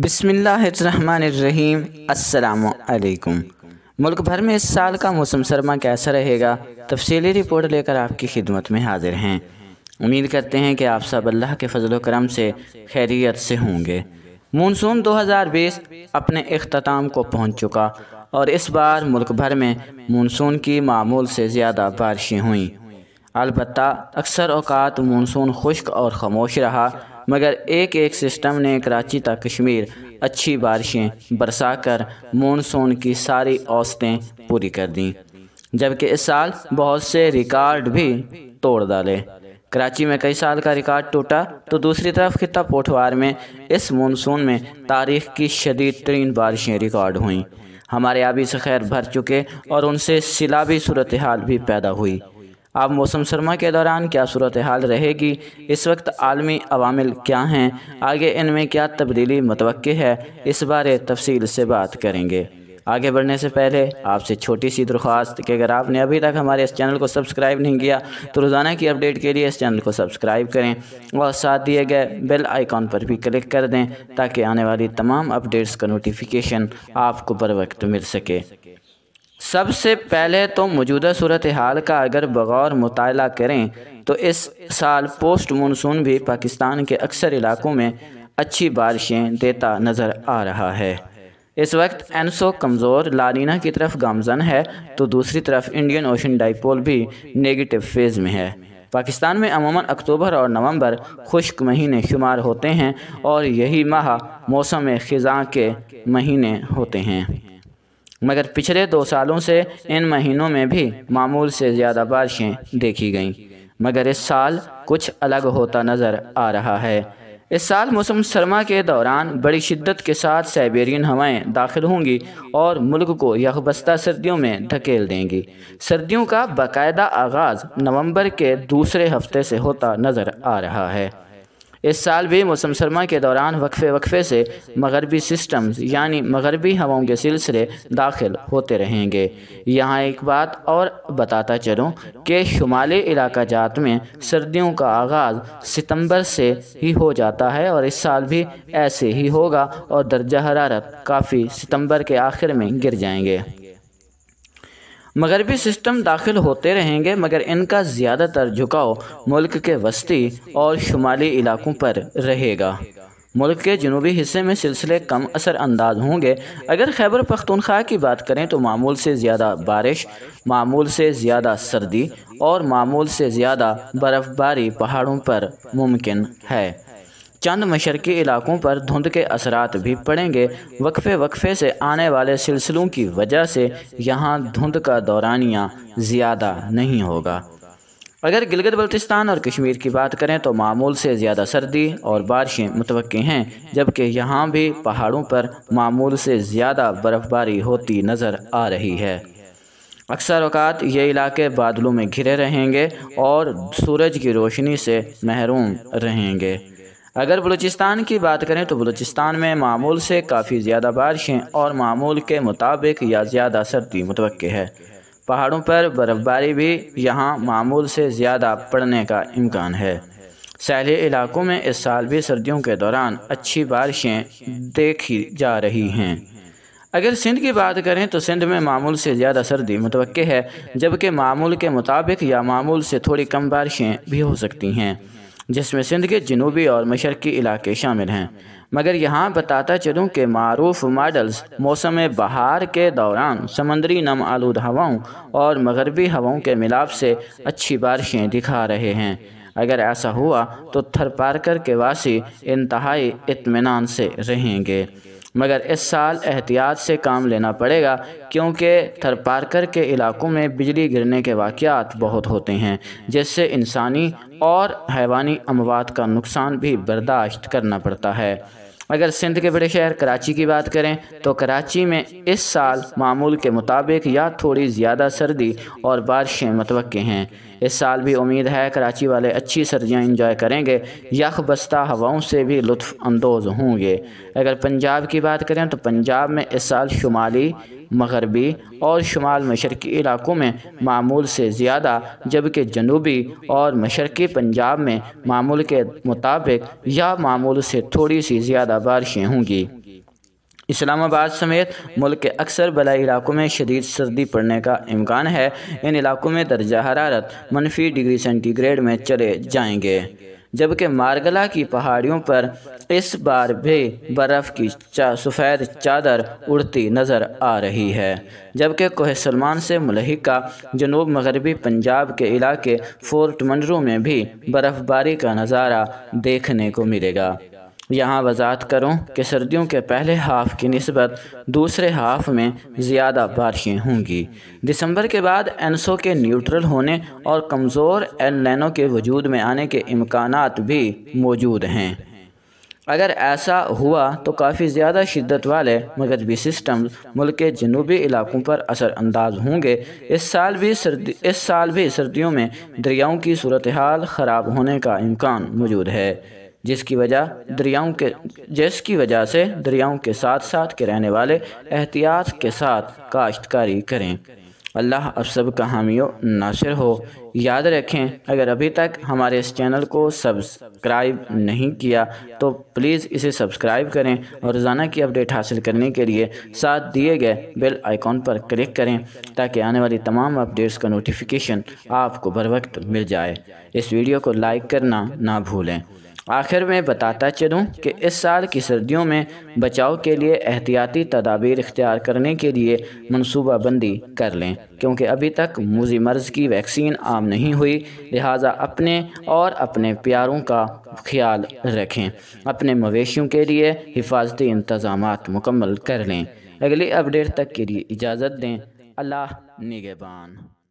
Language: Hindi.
बिसमीम असलकुम मुल्क भर में इस साल का मौसम सरमा कैसा रहेगा तफसीली रिपोर्ट लेकर आपकी खिदमत में हाजिर हैं उम्मीद करते हैं कि आप सब अल्लाह के फजल करम से खैरियत से होंगे मानसून 2020 अपने अख्ताम को पहुंच चुका और इस बार मुल्क भर में मानसून की मामूल से ज़्यादा बारिशें हुईं अलबत् अक्सर अवकात मानसून खुश्क और खामोश रहा मगर एक एक सिस्टम ने कराची तक कश्मीर अच्छी बारिशें बरसा कर मानसून की सारी औसतें पूरी कर दी जबकि इस साल बहुत से रिकॉर्ड भी तोड़ डाले कराची में कई साल का रिकॉर्ड टूटा तो दूसरी तरफ खिता पोठवार में इस मानसून में तारीख की शदीद तरीन बारिशें रिकॉर्ड हुई हमारे आबी से खैर भर चुके और उनसे सिलाबी सूरत हाल भी पैदा हुई आप मौसम सरमा के दौरान क्या सूरत हाल रहेगी इस वक्त आलमी अवामिल क्या हैं आगे इनमें क्या तब्दीली मतव है इस बारे तफसील से बात करेंगे आगे बढ़ने से पहले आपसे छोटी सी दरख्वास्त कि अगर आपने अभी तक हमारे इस चैनल को सब्सक्राइब नहीं किया तो रोज़ाना की अपडेट के लिए इस चैनल को सब्सक्राइब करें और साथ दिए गए बेल आइकॉन पर भी क्लिक कर दें ताकि आने वाली तमाम अपडेट्स का नोटिफिकेशन आपको बर वक्त मिल सके सबसे पहले तो मौजूदा सूरत हाल का अगर बगौर मुतला करें तो इस साल पोस्ट मानसून भी पाकिस्तान के अक्सर इलाकों में अच्छी बारिशें देता नज़र आ रहा है इस वक्त एनसो कमज़ोर लालीना की तरफ गामजन है तो दूसरी तरफ इंडियन ओशन डाइपोल भी नेगेटिव फेज़ में है पाकिस्तान में अमूमन अक्टूबर और नवंबर खुश्क महीने शुमार होते हैं और यही माह मौसम ख़ज़ा के महीने होते हैं मगर पिछले दो सालों से इन महीनों में भी मामूल से ज़्यादा बारिशें देखी गईं मगर इस साल कुछ अलग होता नज़र आ रहा है इस साल मौसम सरमा के दौरान बड़ी शिद्दत के साथ साइबेरियन हवाएं दाखिल होंगी और मुल्क को यकबस्ता सर्दियों में धकेल देंगी सर्दियों का बाकायदा आगाज़ नवंबर के दूसरे हफ्ते से होता नज़र आ रहा है इस साल भी मौसम सरमा के दौरान वक्फे वक्फे से मगरबी सिस्टम्स यानी मगरबी हवाओं के सिलसिले दाखिल होते रहेंगे यहाँ एक बात और बताता चलूँ कि शुमाली इलाका जात में सर्दियों का आगाज़ सितंबर से ही हो जाता है और इस साल भी ऐसे ही होगा और दर्जा हरारत काफ़ी सितंबर के आखिर में गिर जाएंगे मगरबी सिस्टम दाखिल होते रहेंगे मगर इनका ज़्यादातर झुकाव मुल्क के वस्ती और शुमाली इलाकों पर रहेगा मुल्क के जनूबी हिस्से में सिलसिले कम असर अंदाज होंगे अगर खैबर पख्तूनख्वा की बात करें तो मामूल से ज़्यादा बारिश मामूल से ज़्यादा सर्दी और मामूल से ज़्यादा बर्फ़बारी पहाड़ों पर मुमकिन है चंद मशरक़ी इलाकों पर धुंध के असरात भी पड़ेंगे वक्फे वक्फे से आने वाले सिलसिलों की वजह से यहाँ धुंध का दौरानिया ज़्यादा नहीं होगा अगर गिलगित बल्तिस्तान और कश्मीर की बात करें तो मामूल से ज़्यादा सर्दी और बारिशें मुतवक़ हैं जबकि यहाँ भी पहाड़ों पर मामूल से ज़्यादा बर्फ़बारी होती नज़र आ रही है अक्सर अवत ये इलाके बादलों में घिरे रहेंगे और सूरज की रोशनी से महरूम रहेंगे अगर बलूचिस्तान की बात करें तो बलूचिस्तान में मामूल से काफ़ी ज़्यादा बारिशें और मामूल के मुताबिक या ज़्यादा सर्दी मुतव है पहाड़ों पर बर्फ़बारी भी यहाँ मामूल से ज़्यादा पड़ने का इम्कान है शहरी इलाकों में इस साल भी सर्दियों के दौरान अच्छी बारिशें देखी जा रही हैं अगर सिंध की बात करें तो सिंध में मामूल से ज़्यादा सर्दी मुतव है जबकि मामूल के मुताबिक या मामूल से थोड़ी कम बारिशें भी हो सकती हैं जिसमें सिंध के जनूबी और मशरकी इलाके शामिल हैं मगर यहाँ बताता चलूँ कि मरूफ मॉडल्स मौसम बहार के दौरान समंदरी नम आलूद हवाओं और मगरबी हवाओं के मिलाप से अच्छी बारिशें दिखा रहे हैं अगर ऐसा हुआ तो थर पारकर के वासी इंतहाई इतमान से रहेंगे मगर इस साल एहतियात से काम लेना पड़ेगा क्योंकि थरपारकर के इलाकों में बिजली गिरने के वाकयात बहुत होते हैं जिससे इंसानी और हैवानी अमवात का नुकसान भी बर्दाश्त करना पड़ता है अगर सिंध के बड़े शहर कराची की बात करें तो कराची में इस साल मामूल के मुताबिक या थोड़ी ज़्यादा सर्दी और बारिशें मतवे हैं इस साल भी उम्मीद है कराची वाले अच्छी सर्दियाँ इंजॉय करेंगे यख बस्ता हवाओं से भी लुफानंदोज़ होंगे अगर पंजाब की बात करें तो पंजाब में इस साल शुमाली मगरबी और शुमाल मशरक़ी इलाकों में मामूल से ज़्यादा जबकि जनूबी और मशरक़ी पंजाब में मामूल के मुताबिक या मामूल से थोड़ी सी ज़्यादा बारिशें होंगी इस्लामाबाद समेत मुल्क के अक्सर बला इलाकों में शदीद सर्दी पड़ने का इम्कान है इन इलाकों में दर्जा हरारत मनफी डिग्री सेंटीग्रेड में चले जाएंगे जबकि मारगला की पहाड़ियों पर इस बार भी बर्फ़ की चा, सफ़ेद चादर उड़ती नज़र आ रही है जबकि कोह सलमान से मलहिका जनूब मगरबी पंजाब के इलाके फोर्ट मंडरू में भी बर्फ़बारी का नज़ारा देखने को मिलेगा यहाँ वजात करूँ कि सर्दियों के पहले हाफ़ की नस्बत दूसरे हाफ़ में ज़्यादा बारिशें होंगी दिसंबर के बाद एनसो के न्यूट्रल होने और कमज़ोर एन लैनों के वजूद में आने के इम्कान भी मौजूद हैं अगर ऐसा हुआ तो काफ़ी ज़्यादा शिद्दत वाले मगरबी सिस्टम मुल्क के जनूबी इलाकों पर असरअंदाज होंगे इस साल भी सर्दी इस साल भी सर्दियों में दरियाओं की सूरत हाल ख़राब होने का इम्कान मौजूद है जिसकी वजह दरियाओं के जिसकी वजह से दरियाओं के साथ साथ के रहने वाले एहतियात के साथ काश्तकारी करें अल्लाह अब सब का हामियों नासिर हो याद रखें अगर अभी तक हमारे इस चैनल को सब्सक्राइब नहीं किया तो प्लीज़ इसे सब्सक्राइब करें और रोज़ाना की अपडेट हासिल करने के लिए साथ दिए गए बेल आइकॉन पर क्लिक करें ताकि आने वाली तमाम अपडेट्स का नोटिफिकेशन आपको बर वक्त मिल जाए इस वीडियो को लाइक करना ना भूलें आखिर में बताता चलूँ कि इस साल की सर्दियों में बचाव के लिए एहतियाती तदाबीर इख्तियार करने के लिए मनसूबाबंदी कर लें क्योंकि अभी तक मूजी मर्ज़ की वैक्सीन आम नहीं हुई लिहाजा अपने और अपने प्यारों का ख्याल रखें अपने मवेशियों के लिए हिफाजती इंतज़ाम मुकम्मल कर लें अगली अपडेट तक के लिए इजाज़त दें अल्लाह निगेबान